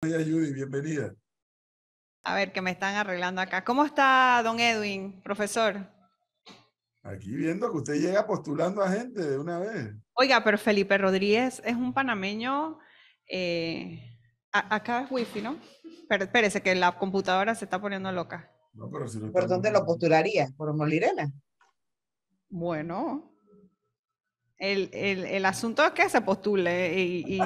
Hola Judy, bienvenida. A ver, que me están arreglando acá. ¿Cómo está don Edwin, profesor? Aquí viendo que usted llega postulando a gente de una vez. Oiga, pero Felipe Rodríguez es un panameño. Eh, acá es wifi, ¿no? Pero espérese que la computadora se está poniendo loca. No, pero ¿Por dónde lo postularía? ¿Por Molirena? Bueno, el, el, el, asunto es que se postule y, y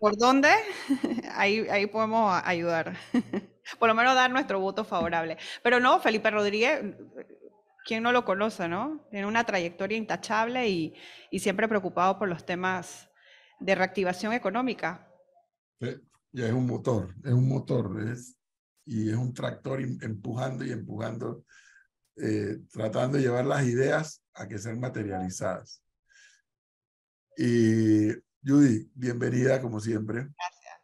por dónde, ahí, ahí podemos ayudar. Por lo menos dar nuestro voto favorable. Pero no, Felipe Rodríguez, ¿quién no lo conoce, no? Tiene una trayectoria intachable y, y siempre preocupado por los temas de reactivación económica. Eh, ya es un motor, es un motor, es, y es un tractor em, empujando y empujando, eh, tratando de llevar las ideas a que sean materializadas. Y Judy, bienvenida como siempre. Gracias.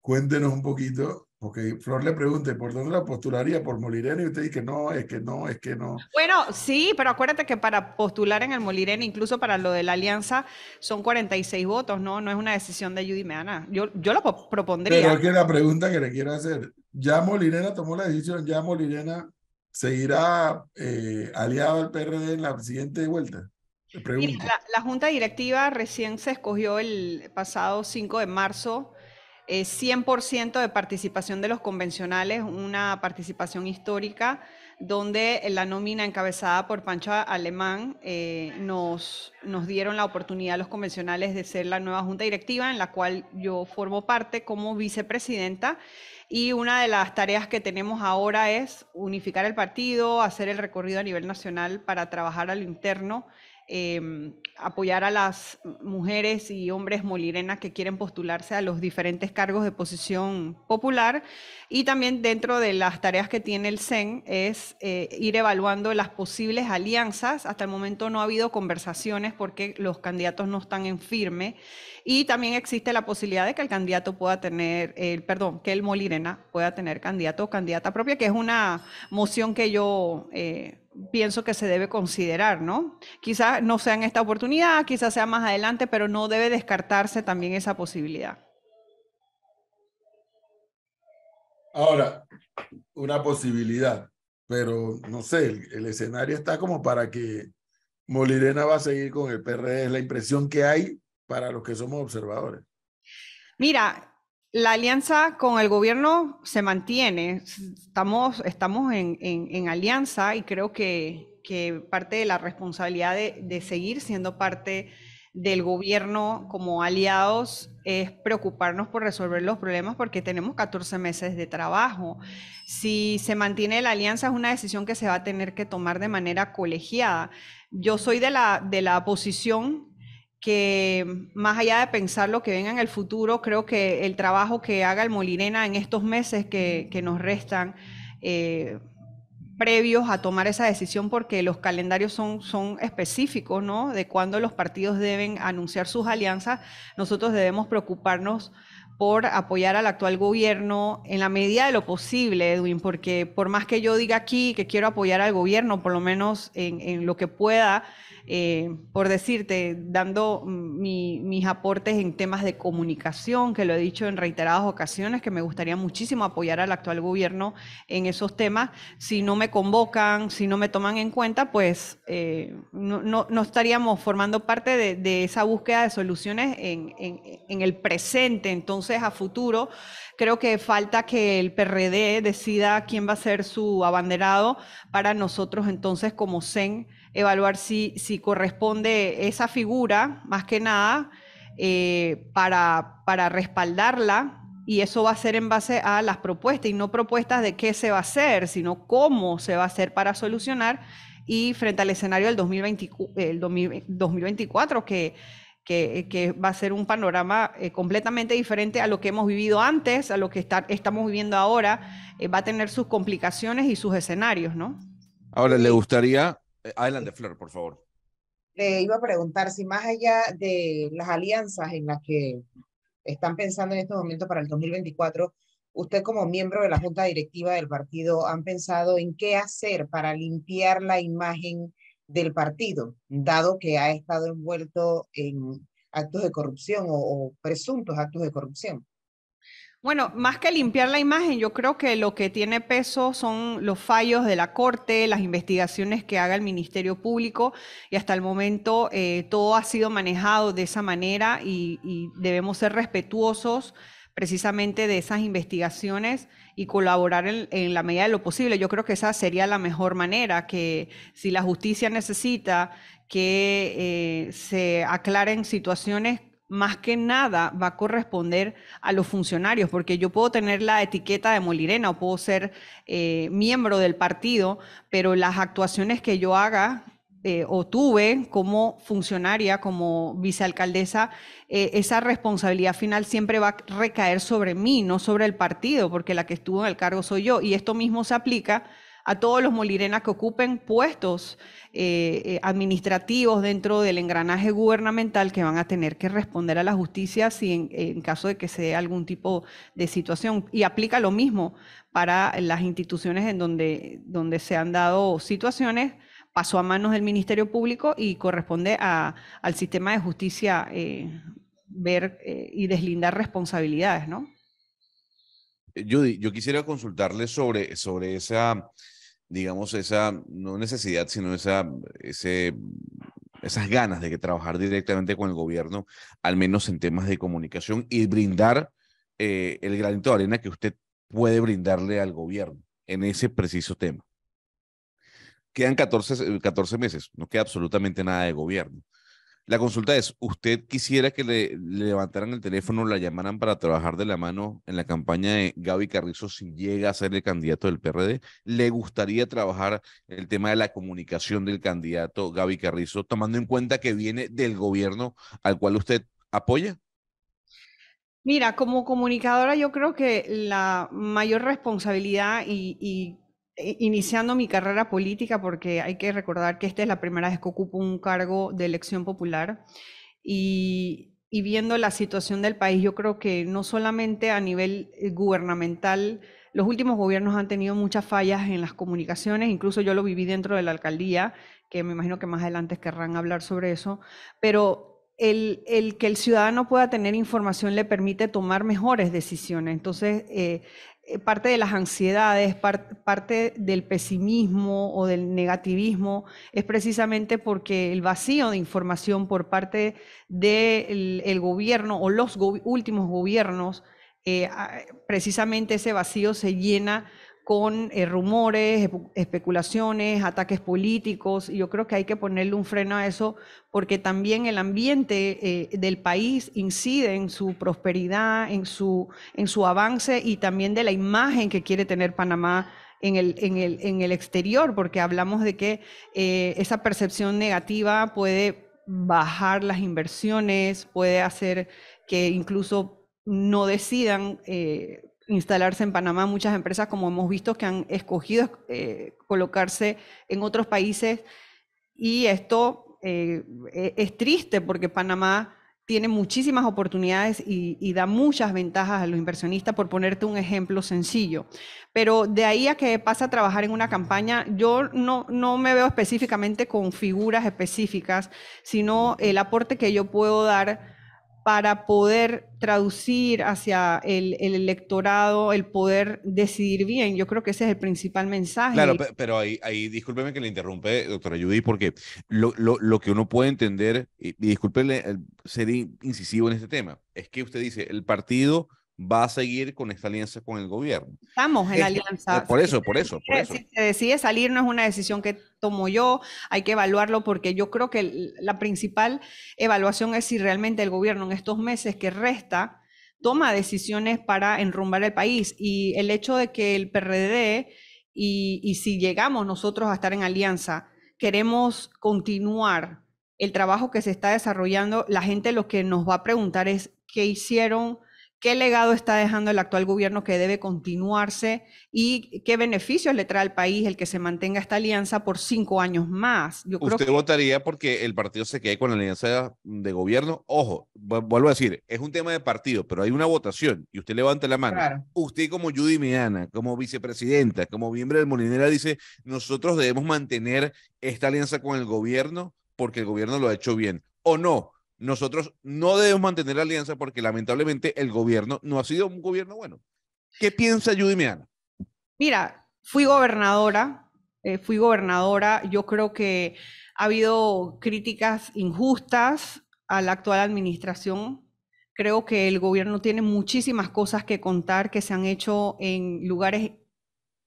Cuéntenos un poquito, porque Flor le pregunte, ¿por dónde la postularía? ¿Por Molirena? Y usted dice que no, es que no, es que no. Bueno, sí, pero acuérdate que para postular en el Molirena, incluso para lo de la alianza, son 46 votos, ¿no? No es una decisión de Judy Meana. Yo, yo lo propondría. Pero es que la pregunta que le quiero hacer, ya Molirena tomó la decisión, ya Molirena seguirá eh, aliado al PRD en la siguiente vuelta la, junta directiva recién se escogió el pasado 5 de marzo, 100% eh, de participación de los convencionales, una participación histórica, donde la nómina encabezada por Pancho Alemán eh, nos, nos dieron la oportunidad a los convencionales de ser la nueva junta directiva, en la cual yo formo parte como vicepresidenta. Y una de las tareas que tenemos ahora es unificar el partido, hacer el recorrido a nivel nacional para trabajar al lo interno Em, apoyar a las mujeres y hombres molirenas que quieren postularse a los diferentes cargos de posición popular. Y también dentro de las tareas que tiene el CEN es eh, ir evaluando las posibles alianzas. Hasta el momento no ha habido conversaciones porque los candidatos no están en firme. Y también existe la posibilidad de que el candidato pueda tener, perdón, que el molirena pueda tener candidato o candidata propia, que es una moción que yo eh, pienso que se debe considerar, ¿no? Quizás no sea en esta oportunidad, quizás sea más adelante, pero no debe descartarse también esa posibilidad. Ahora, una posibilidad, pero no sé, el, el escenario está como para que Molirena va a seguir con el PRD, es la impresión que hay para los que somos observadores. Mira, la alianza con el gobierno se mantiene. Estamos, estamos en, alianza y creo que, parte de la responsabilidad de, seguir siendo parte del gobierno como aliados es preocuparnos por resolver los problemas porque tenemos 14 meses de trabajo. Si se mantiene la alianza es una decisión que se va a tener que tomar de manera colegiada. Yo soy de la, de la posición que mm, más allá de pensar lo que venga en el futuro, creo que el trabajo que haga el Molinena en estos meses que, nos restan, eh, previos a tomar esa decisión, porque los calendarios son, son específicos, ¿no? De cuándo los partidos deben anunciar sus alianzas, nosotros debemos preocuparnos por apoyar al actual gobierno en la medida de lo posible, Edwin, porque por más que yo diga aquí que quiero apoyar al gobierno, por lo menos en, en lo que pueda, eh, por decirte, dando mis aportes en temas de comunicación, que lo he dicho en reiteradas ocasiones, que me gustaría muchísimo apoyar al actual gobierno en esos temas. Si no me convocan, si no me toman en cuenta, pues eh, no, estaríamos formando parte de, esa búsqueda de soluciones en, en el presente. Entonces, a futuro, creo que falta que el PRD decida quién va a ser su abanderado para nosotros entonces como CEN evaluar si, corresponde esa figura, más que nada, eh, para, para respaldarla y eso va a ser en base a las propuestas y no propuestas de qué se va a hacer, sino cómo se va a hacer para solucionar y frente al escenario del 2024 que, va a ser un panorama eh, completamente diferente a lo que hemos vivido antes, a lo que estamos viviendo ahora, eh, va a tener sus complicaciones y sus escenarios, ¿no? Ahora, ¿le gustaría eh, de Flor, por favor. Le iba a preguntar si más allá de las alianzas en las que están pensando en estos momentos para el 2024, usted como miembro de la junta directiva del partido, ¿han pensado en qué hacer para limpiar la imagen del partido, mm. dado que ha estado envuelto en actos de corrupción o presuntos actos de corrupción? Bueno, más que limpiar la imagen, yo creo que lo que tiene peso son los fallos de la Corte, las investigaciones que haga el Ministerio Público y hasta el momento eh, todo ha sido manejado de esa manera y, debemos ser respetuosos precisamente de esas investigaciones y colaborar en, la medida de lo posible. Yo creo que esa sería la mejor manera, que si la justicia necesita que eh, se aclaren situaciones más que nada va a corresponder a los funcionarios, porque yo puedo tener la etiqueta de Molirena o puedo ser eh, miembro del partido, pero las actuaciones que yo haga eh, o tuve como funcionaria, como vicealcaldesa, eh, esa responsabilidad final siempre va a recaer sobre mí, no sobre el partido, porque la que estuvo en el cargo soy yo. Y esto mismo se aplica a todos los molirenas que ocupen puestos eh, eh, administrativos dentro del engranaje gubernamental que van a tener que responder a la justicia si en, caso de que se dé algún tipo de situación. Y aplica lo mismo para las instituciones en donde, donde se han dado situaciones pasó a manos del Ministerio Público y corresponde a, al sistema de justicia eh, ver y deslindar responsabilidades, ¿no? Judy, yo quisiera consultarle sobre, sobre esa, digamos, esa, no necesidad, sino esa, ese, esas ganas de que trabajar directamente con el gobierno, al menos en temas de comunicación y brindar eh, el granito de arena que usted puede brindarle al gobierno en ese preciso tema. Quedan 14, 14 meses, no queda absolutamente nada de gobierno. La consulta es, ¿usted quisiera que le, levantaran el teléfono, la llamaran para trabajar de la mano en la campaña de Gaby Carrizo si llega a ser el candidato del PRD? ¿Le gustaría trabajar el tema de la comunicación del candidato Gaby Carrizo, tomando en cuenta que viene del gobierno al cual usted apoya? Mira, como comunicadora yo creo que la mayor responsabilidad y iniciando mi carrera política, porque hay que recordar que esta es la primera vez que ocupo un cargo de elección popular, y, viendo la situación del país, yo creo que no solamente a nivel eh, gubernamental, los últimos gobiernos han tenido muchas fallas en las comunicaciones, incluso yo lo viví dentro de la alcaldía, que me imagino que más adelante querrán hablar sobre eso, pero el, el, que el ciudadano pueda tener información le permite tomar mejores decisiones. Entonces, eh, eh, parte de las ansiedades, parte del pesimismo o del negativismo, es precisamente porque el vacío de información por parte del gobierno o los últimos gobiernos, eh, precisamente ese vacío se llena con eh, rumores, especulaciones, ataques políticos. Y yo creo que hay que ponerle un freno a eso porque también el ambiente eh, del país incide en su prosperidad, en su, en su avance y también de la imagen que quiere tener Panamá en el, el, en el exterior, porque hablamos de que eh, esa percepción negativa puede bajar las inversiones, puede hacer que incluso no decidan instalarse en Panamá. Muchas empresas, como hemos visto, que han escogido eh, colocarse en otros países. Y esto eh, e-, es triste porque Panamá tiene muchísimas oportunidades y, da muchas ventajas a los inversionistas, por ponerte un ejemplo sencillo. Pero de ahí a que pasa a trabajar en una campaña, yo no, no me veo específicamente con figuras específicas, sino el aporte que yo puedo dar para poder traducir hacia el, electorado el poder decidir bien. Yo creo que ese es el principal mensaje. Claro, pero ahí, discúlpeme que le interrumpe, doctora Judy, porque lo, que uno puede entender, y, y discúlpeme ser incisivo en este tema, es que usted dice, el partido va a seguir con esta alianza con el gobierno. Estamos en alianza. Eh, por eso, por eso, por eso. Si se decide salir no es una decisión que tomo yo, hay que evaluarlo porque yo creo que la principal evaluación es si realmente el gobierno en estos meses que resta toma decisiones para enrumbar el país y el hecho de que el PRD y, y si llegamos nosotros a estar en alianza, queremos continuar el trabajo que se está desarrollando, la gente lo que nos va a preguntar es qué hicieron qué legado está dejando el actual gobierno que debe continuarse y qué beneficios le trae al país el que se mantenga esta alianza por cinco años más. ¿Usted votaría porque el partido se quede con la alianza de gobierno? Ojo, vuelvo a decir, es un tema de partido, pero hay una votación y usted levanta la mano. Usted como Judy Meana, como vicepresidenta, como miembro del Molinera, dice, nosotros debemos mantener esta alianza con el gobierno porque el gobierno lo ha hecho bien. ¿O no? nosotros no debemos mantener la alianza porque lamentablemente el gobierno no ha sido un gobierno bueno. ¿Qué piensa Judy Meana? Mira, fui gobernadora, eh, fui gobernadora, yo creo que ha habido críticas injustas a la actual administración. Creo que el gobierno tiene muchísimas cosas que contar que se han hecho en lugares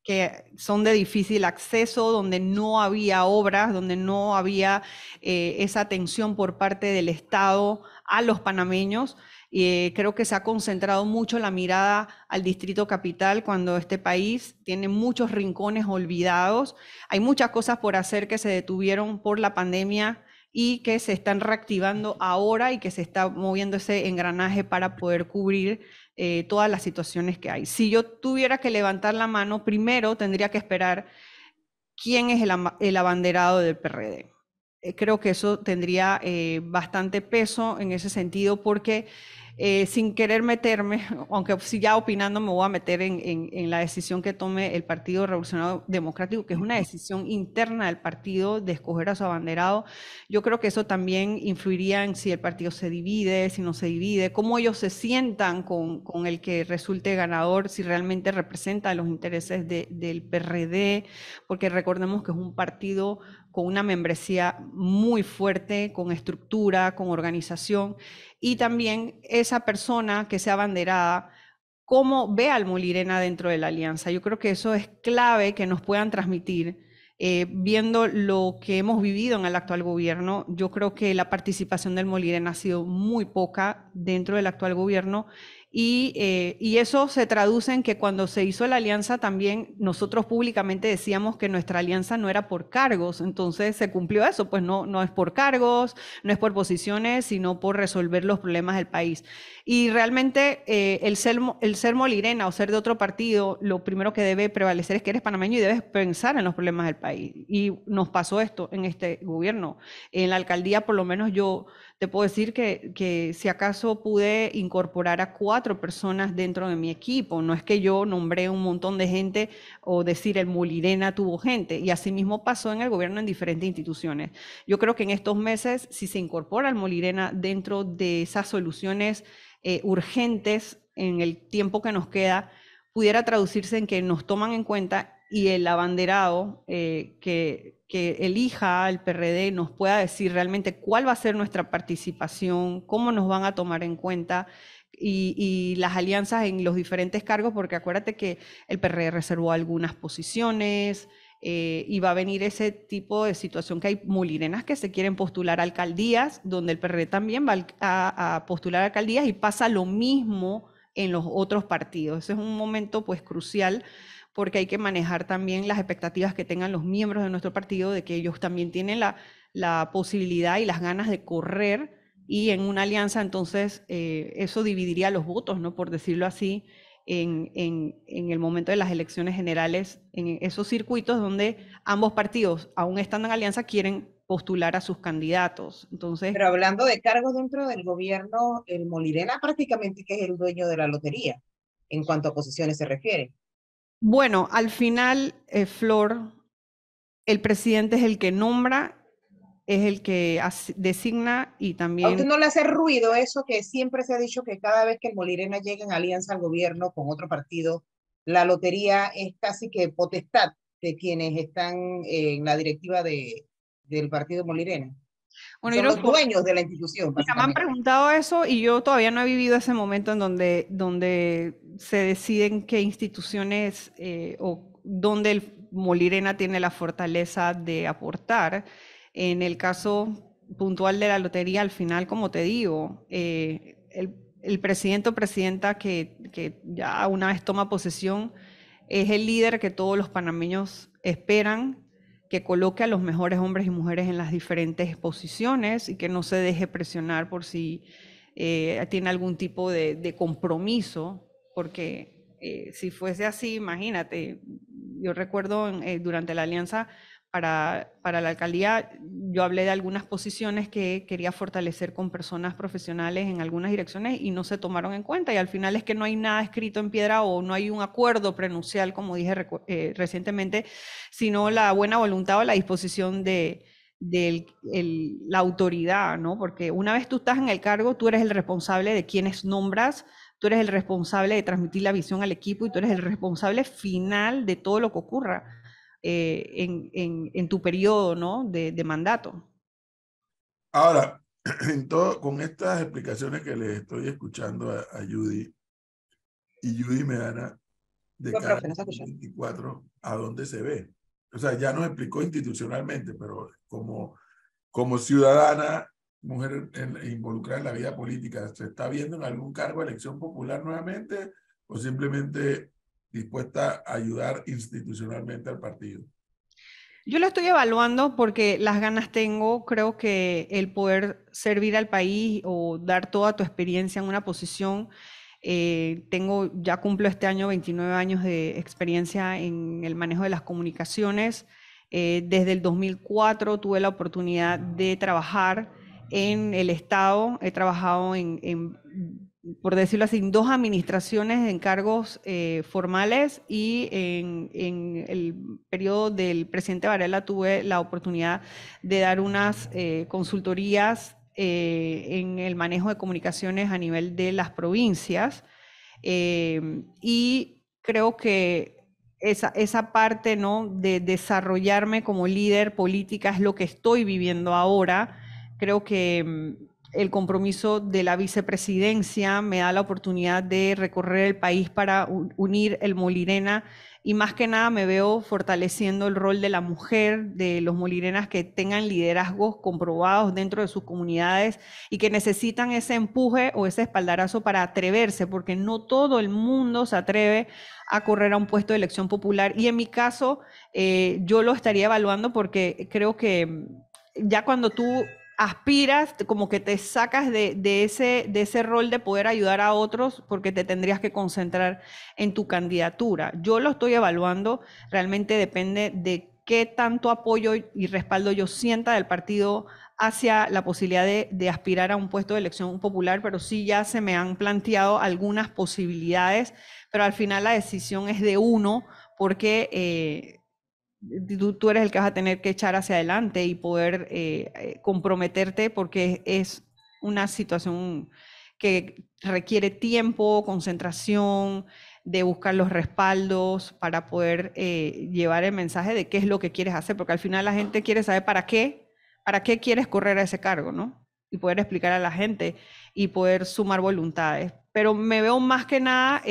que son de difícil acceso, donde no había obras, donde no había eh, esa atención por parte del Estado a los panameños. Eh, creo que se ha concentrado mucho la mirada al distrito capital cuando este país tiene muchos rincones olvidados. Hay muchas cosas por hacer que se detuvieron por la pandemia y que se están reactivando ahora y que se está moviendo ese engranaje para poder cubrir eh, todas las situaciones que hay. Si yo tuviera que levantar la mano, primero tendría que esperar quién es el, abanderado del PRD. Eh, creo que eso tendría eh, bastante peso en ese sentido porque eh, sin querer meterme, aunque si ya opinando me voy a meter en, la decisión que tome el Partido Revolucionario Democrático, que es una decisión interna del partido de escoger a su abanderado, yo creo que eso también influiría en si el partido se divide, si no se divide, cómo ellos se sientan con, el que resulte ganador, si realmente representa los intereses del PRD, porque recordemos que es un partido con una membresía muy fuerte, con estructura, con organización, y también esa persona que sea banderada, cómo ve al Molirena dentro de la alianza. Yo creo que eso es clave que nos puedan transmitir. Eh, viendo lo que hemos vivido en el actual gobierno, yo creo que la participación del Molirena ha sido muy poca dentro del actual gobierno eh, y, eso se traduce en que cuando se hizo la alianza también nosotros públicamente decíamos que nuestra alianza no era por cargos, entonces se cumplió eso, pues no, no es por cargos, no es por posiciones, sino por resolver los problemas del país. Y realmente eh, el, ser, el ser molirena o ser de otro partido, lo primero que debe prevalecer es que eres panameño y debes pensar en los problemas del país. Y nos pasó esto en este gobierno. En la alcaldía por lo menos yo te puedo decir que, si acaso pude incorporar a cuatro personas dentro de mi equipo, no es que yo nombré un montón de gente o decir el Molirena tuvo gente, y asimismo pasó en el gobierno en diferentes instituciones. Yo creo que en estos meses, si se incorpora el Molirena dentro de esas soluciones eh, urgentes en el tiempo que nos queda, pudiera traducirse en que nos toman en cuenta y el abanderado eh, que, elija al PRD nos pueda decir realmente cuál va a ser nuestra participación, cómo nos van a tomar en cuenta y, las alianzas en los diferentes cargos, porque acuérdate que el PRD reservó algunas posiciones, eh, y va a venir ese tipo de situación que hay mulirenas que se quieren postular alcaldías, donde el PRD también va a, postular alcaldías y pasa lo mismo en los otros partidos. Ese es un momento pues crucial porque hay que manejar también las expectativas que tengan los miembros de nuestro partido de que ellos también tienen la, posibilidad y las ganas de correr y en una alianza entonces eh, eso dividiría los votos, ¿no? Por decirlo así, en, el momento de las elecciones generales, en esos circuitos donde ambos partidos, aún estando en alianza, quieren postular a sus candidatos. Entonces, Pero hablando de cargos dentro del gobierno, el Molirena prácticamente es el dueño de la lotería, en cuanto a posiciones se refiere. Bueno, al final, eh, Flor, el presidente es el que nombra, es el que designa y también... A usted no le hace ruido eso que siempre se ha dicho que cada vez que el Molirena llega en alianza al gobierno con otro partido, la lotería es casi que potestad de quienes están en la directiva de, del partido Molirena. Bueno, los dueños de la institución. Me han preguntado eso y yo todavía no he vivido ese momento en donde, donde se deciden qué instituciones eh, o dónde el Molirena tiene la fortaleza de aportar. En el caso puntual de la lotería, al final, como te digo, eh, el, el, presidente o presidenta que, que ya una vez toma posesión es el líder que todos los panameños esperan que coloque a los mejores hombres y mujeres en las diferentes posiciones y que no se deje presionar por si eh, tiene algún tipo de, compromiso, porque eh, si fuese así, imagínate, yo recuerdo eh, durante la alianza para, la alcaldía, yo hablé de algunas posiciones que quería fortalecer con personas profesionales en algunas direcciones y no se tomaron en cuenta. Y al final es que no hay nada escrito en piedra o no hay un acuerdo prenuncial, como dije eh, recientemente, sino la buena voluntad o la disposición de, la autoridad, ¿no? Porque una vez tú estás en el cargo, tú eres el responsable de quienes nombras, tú eres el responsable de transmitir la visión al equipo y tú eres el responsable final de todo lo que ocurra. Eh, en, en, en, tu periodo ¿no? de, de mandato. Ahora, con estas explicaciones que le estoy escuchando a, Judy, y Judy me dará de cara cada 24 a dónde se ve. O sea, ya nos explicó institucionalmente, pero como, como ciudadana, mujer involucrada en la vida política, ¿se está viendo en algún cargo de elección popular nuevamente o simplemente dispuesta a ayudar institucionalmente al partido? Yo lo estoy evaluando porque las ganas tengo, creo que el poder servir al país o dar toda tu experiencia en una posición. Eh, tengo, ya cumplo este año 29 años de experiencia en el manejo de las comunicaciones. Eh, desde el 2004 tuve la oportunidad de trabajar en el Estado, he trabajado en por decirlo así, dos administraciones en cargos eh, formales y en, el periodo del presidente Varela tuve la oportunidad de dar unas eh, consultorías eh, en el manejo de comunicaciones a nivel de las provincias y creo que esa, esa parte ¿no? de desarrollarme como líder política es lo que estoy viviendo ahora. Creo que mm, el compromiso de la vicepresidencia me da la oportunidad de recorrer el país para unir el Molirena y más que nada me veo fortaleciendo el rol de la mujer, de los molirenas que tengan liderazgos comprobados dentro de sus comunidades y que necesitan ese empuje o ese espaldarazo para atreverse, porque no todo el mundo se atreve a correr a un puesto de elección popular. Y en mi caso, eh, yo lo estaría evaluando porque creo que ya cuando tú aspiras, como que te sacas de, ese, rol de poder ayudar a otros porque te tendrías que concentrar en tu candidatura. Yo lo estoy evaluando, realmente depende de qué tanto apoyo y respaldo yo sienta del partido hacia la posibilidad de, aspirar a un puesto de elección popular, pero sí ya se me han planteado algunas posibilidades, pero al final la decisión es de uno porque... Eh, tú, eres el que vas a tener que echar hacia adelante y poder eh, eh, comprometerte porque es una situación que requiere tiempo, concentración, de buscar los respaldos para poder eh, llevar el mensaje de qué es lo que quieres hacer, porque al final la gente quiere saber para qué, para qué quieres correr a ese cargo, ¿no? Y poder explicar a la gente y poder sumar voluntades. Pero me veo más que nada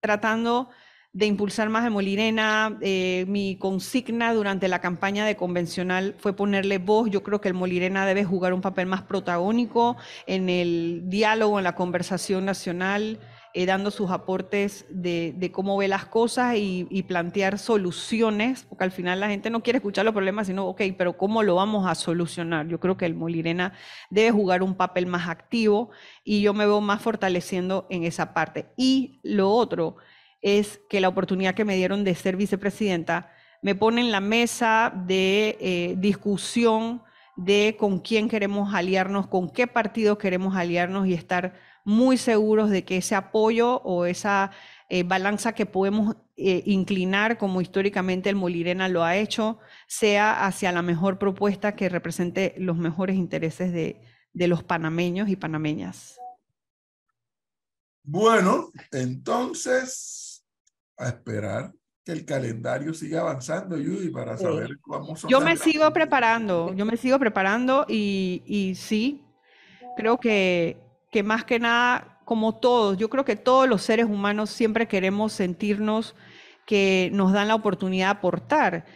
tratando de impulsar más Molirena. Eh, mi consigna durante la campaña de convencional fue ponerle voz. Yo creo que el Molirena debe jugar un papel más protagónico en el diálogo, en la conversación nacional, eh, dando sus aportes de, cómo ve las cosas y, y, plantear soluciones, porque al final la gente no quiere escuchar los problemas, sino, ok, pero ¿cómo lo vamos a solucionar? Yo creo que el Molirena debe jugar un papel más activo y yo me veo más fortaleciendo en esa parte. Y lo otro, es que la oportunidad que me dieron de ser vicepresidenta me pone en la mesa de eh, discusión de con quién queremos aliarnos, con qué partido queremos aliarnos y estar muy seguros de que ese apoyo o esa eh, balanza que podemos eh, inclinar, como históricamente el Molirena lo ha hecho, sea hacia la mejor propuesta que represente los mejores intereses de, de los panameños y panameñas. Bueno, entonces a esperar que el calendario siga avanzando, Judy, para saber cómo son. Yo me sigo preparando, yo me sigo preparando y, y sí, creo que, que más que nada, como todos, yo creo que todos los seres humanos siempre queremos sentirnos que nos dan la oportunidad de aportar.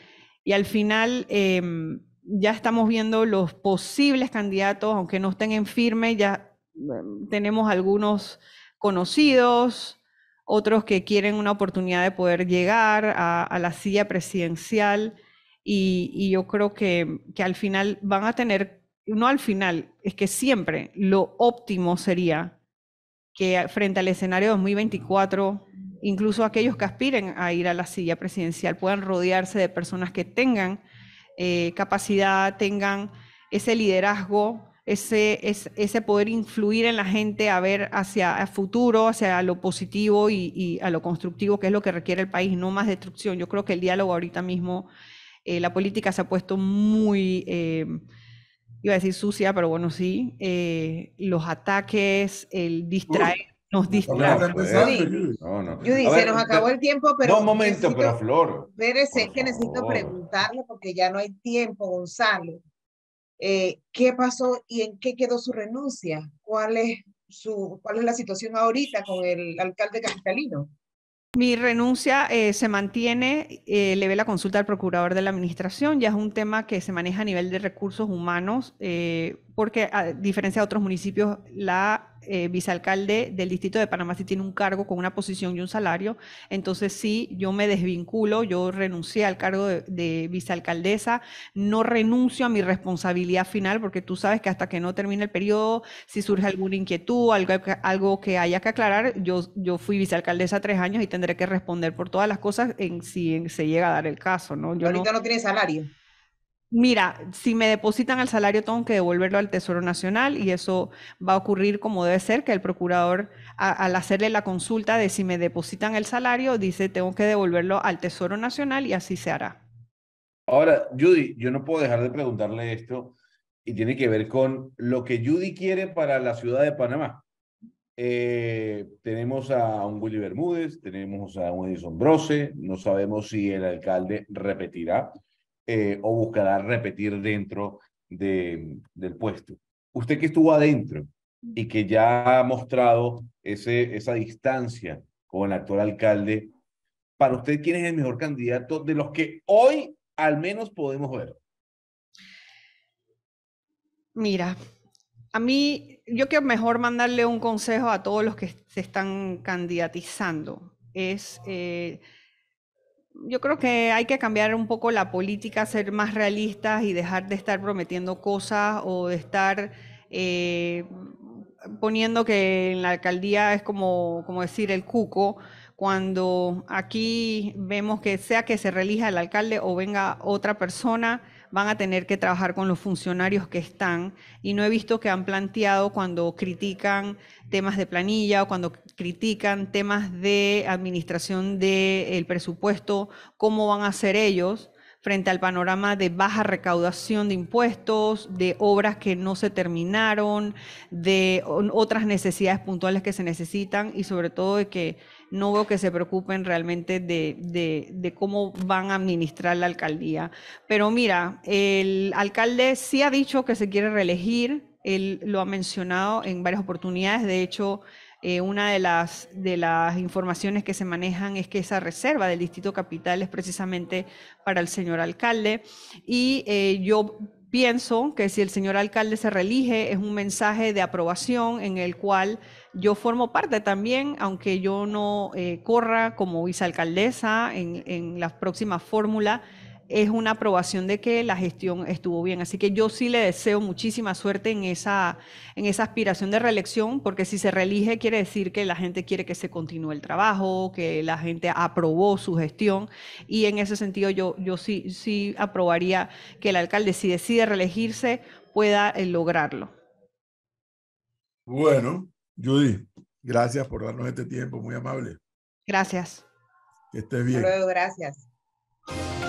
Y al final em, ya estamos viendo los posibles candidatos, aunque no estén en firme, ya em, tenemos algunos conocidos, otros que quieren una oportunidad de poder llegar a, la silla presidencial y, yo creo que, al final van a tener, no al final, es que siempre lo óptimo sería que frente al escenario 2024, incluso aquellos que aspiren a ir a la silla presidencial puedan rodearse de personas que tengan eh, capacidad, tengan ese liderazgo ese, ese poder influir en la gente a ver hacia el futuro, hacia lo positivo y, a lo constructivo, que es lo que requiere el país, no más destrucción. Yo creo que el diálogo ahorita mismo, eh, la política se ha puesto muy, eh, iba a decir sucia, pero bueno, sí, eh, los ataques, el distraer. nos distrae. se nos acabó el tiempo, pero. No, un momento, pero Flor. Pérez, es que necesito preguntarle porque ya no hay tiempo, Gonzalo. Eh, qué pasó y en qué quedó su renuncia, cuál es, su, cuál es la situación ahorita con el alcalde capitalino. Mi renuncia eh, se mantiene, eh, le ve la consulta al procurador de la administración, ya es un tema que se maneja a nivel de recursos humanos, porque a diferencia de otros municipios, la eh, vicealcalde del distrito de Panamá si tiene un cargo con una posición y un salario. Entonces sí, yo me desvinculo, yo renuncié al cargo de, vicealcaldesa, no renuncio a mi responsabilidad final, porque tú sabes que hasta que no termine el periodo, si surge alguna inquietud, algo, que haya que aclarar, yo, fui vicealcaldesa tres años y tendré que responder por todas las cosas en, si se llega a dar el caso. ¿no? Yo ahorita no tiene salario. Mira, si me depositan el salario tengo que devolverlo al Tesoro Nacional y eso va a ocurrir como debe ser, que el procurador al hacerle la consulta de si me depositan el salario dice tengo que devolverlo al Tesoro Nacional y así se hará. Ahora, Judy, yo no puedo dejar de preguntarle esto y tiene que ver con lo que Judy quiere para la ciudad de Panamá. Eh, tenemos a un Willy Bermúdez, tenemos a un Edison Brose, no sabemos si el alcalde repetirá. Eh, o buscará repetir dentro de, del puesto. Usted que estuvo adentro y que ya ha mostrado ese, esa distancia con el actual alcalde, para usted, ¿quién es el mejor candidato de los que hoy al menos podemos ver? Mira, a mí yo quiero mejor mandarle un consejo a todos los que se están candidatizando. Es eh, yo creo que hay que cambiar un poco la política, ser más realistas y dejar de estar prometiendo cosas o de estar eh, poniendo que en la alcaldía es como, como decir el cuco, cuando aquí vemos que sea que se relija el alcalde o venga otra persona, van a tener que trabajar con los funcionarios que están y no he visto que han planteado cuando critican temas de planilla o cuando critican temas de administración del presupuesto, cómo van a ser ellos frente al panorama de baja recaudación de impuestos, de obras que no se terminaron, de otras necesidades puntuales que se necesitan y sobre todo de que no veo que se preocupen realmente de, cómo van a administrar la alcaldía. Pero mira, el alcalde sí ha dicho que se quiere reelegir, él lo ha mencionado en varias oportunidades, de hecho eh, una de las, de las informaciones que se manejan es que esa reserva del Distrito Capital es precisamente para el señor alcalde. Y eh, yo pienso que si el señor alcalde se reelige es un mensaje de aprobación en el cual yo formo parte también, aunque yo no eh, corra como vicealcaldesa en, en la próxima fórmula es una aprobación de que la gestión estuvo bien. Así que yo sí le deseo muchísima suerte en esa, en esa aspiración de reelección, porque si se reelige quiere decir que la gente quiere que se continúe el trabajo, que la gente aprobó su gestión. Y en ese sentido yo, yo sí, sí aprobaría que el alcalde, si decide reelegirse, pueda eh, lograrlo. Bueno, Judy, gracias por darnos este tiempo, muy amable. Gracias. Que estés bien. Hasta luego, gracias.